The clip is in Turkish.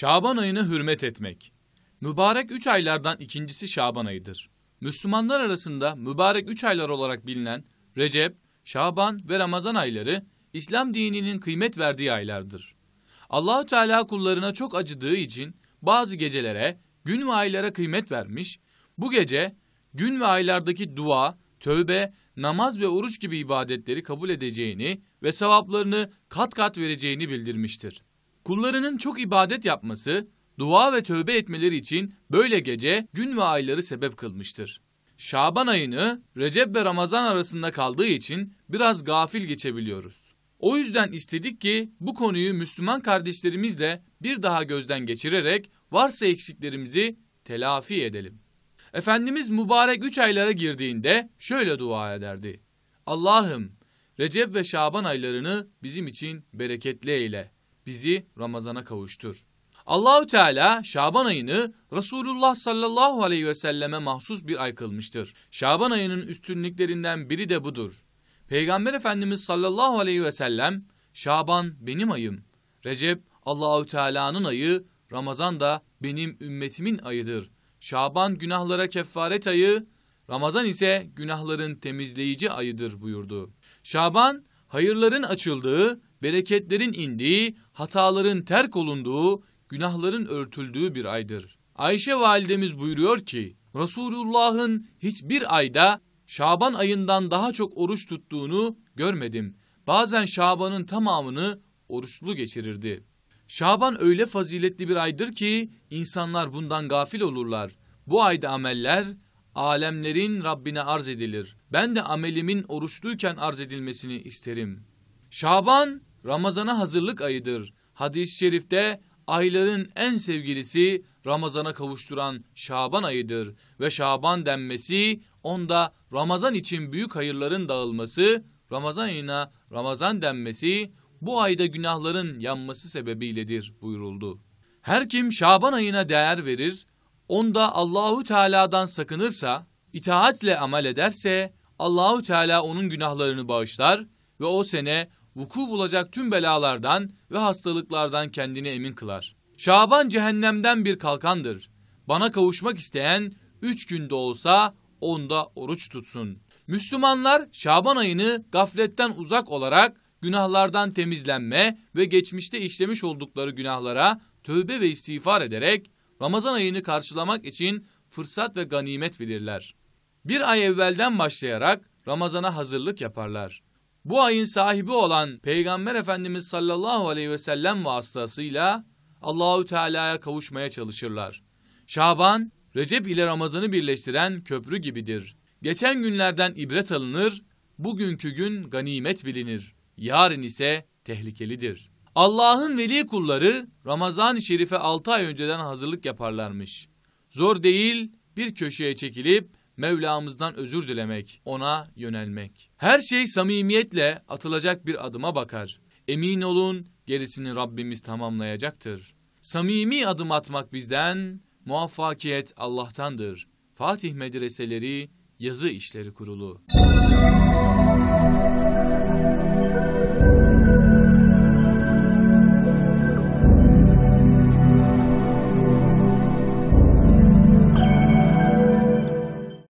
Şaban ayını hürmet etmek. Mübarek üç aylardan ikincisi Şaban ayıdır. Müslümanlar arasında mübarek üç aylar olarak bilinen Recep, Şaban ve Ramazan ayları İslam dininin kıymet verdiği aylardır. Allahü Teala kullarına çok acıdığı için bazı gecelere, gün ve aylara kıymet vermiş, bu gece gün ve aylardaki dua, tövbe, namaz ve oruç gibi ibadetleri kabul edeceğini ve sevaplarını kat kat vereceğini bildirmiştir. Kullarının çok ibadet yapması, dua ve tövbe etmeleri için böyle gece gün ve ayları sebep kılmıştır. Şaban ayını Recep ve Ramazan arasında kaldığı için biraz gafil geçebiliyoruz. O yüzden istedik ki bu konuyu Müslüman kardeşlerimizle bir daha gözden geçirerek varsa eksiklerimizi telafi edelim. Efendimiz mübarek üç aylara girdiğinde şöyle dua ederdi. Allah'ım Recep ve Şaban aylarını bizim için bereketli eyle bizi Ramazan'a kavuştur. Allahü Teala Şaban ayını Resulullah sallallahu aleyhi ve selleme mahsus bir ay kılmıştır. Şaban ayının üstünlüklerinden biri de budur. Peygamber Efendimiz sallallahu aleyhi ve sellem Şaban benim ayım. Recep Allahü Teala'nın ayı, Ramazan da benim ümmetimin ayıdır. Şaban günahlara kefaret ayı, Ramazan ise günahların temizleyici ayıdır buyurdu. Şaban hayırların açıldığı, bereketlerin indiği, hataların terk olunduğu, günahların örtüldüğü bir aydır. Ayşe validemiz buyuruyor ki, Resulullah'ın hiçbir ayda Şaban ayından daha çok oruç tuttuğunu görmedim. Bazen Şaban'ın tamamını oruçlu geçirirdi. Şaban öyle faziletli bir aydır ki insanlar bundan gafil olurlar. Bu ayda ameller alemlerin Rabbine arz edilir. Ben de amelimin oruçluyken arz edilmesini isterim.'' Şaban Ramazan'a hazırlık ayıdır. Hadis-i şerifte ayların en sevgilisi Ramazan'a kavuşturan Şaban ayıdır ve Şaban denmesi onda Ramazan için büyük hayırların dağılması, Ramazan ayına Ramazan denmesi bu ayda günahların yanması sebebiyledir buyuruldu. Her kim Şaban ayına değer verir, onda Allahu Teala'dan sakınırsa, itaatle amel ederse Allahu Teala onun günahlarını bağışlar ve o sene vuku bulacak tüm belalardan ve hastalıklardan kendini emin kılar. Şaban cehennemden bir kalkandır. Bana kavuşmak isteyen üç günde olsa onda oruç tutsun. Müslümanlar Şaban ayını gafletten uzak olarak günahlardan temizlenme ve geçmişte işlemiş oldukları günahlara tövbe ve istiğfar ederek Ramazan ayını karşılamak için fırsat ve ganimet bilirler. Bir ay evvelden başlayarak Ramazana hazırlık yaparlar. Bu ayın sahibi olan Peygamber Efendimiz sallallahu aleyhi ve sellem vasıtasıyla Allahu Teala'ya kavuşmaya çalışırlar. Şaban, Recep ile Ramazan'ı birleştiren köprü gibidir. Geçen günlerden ibret alınır, bugünkü gün ganimet bilinir. Yarın ise tehlikelidir. Allah'ın veli kulları Ramazan-ı Şerif'e 6 ay önceden hazırlık yaparlarmış. Zor değil, bir köşeye çekilip Mevlamızdan özür dilemek, ona yönelmek. Her şey samimiyetle atılacak bir adıma bakar. Emin olun gerisini Rabbimiz tamamlayacaktır. Samimi adım atmak bizden, muvaffakiyet Allah'tandır. Fatih Medreseleri Yazı İşleri Kurulu.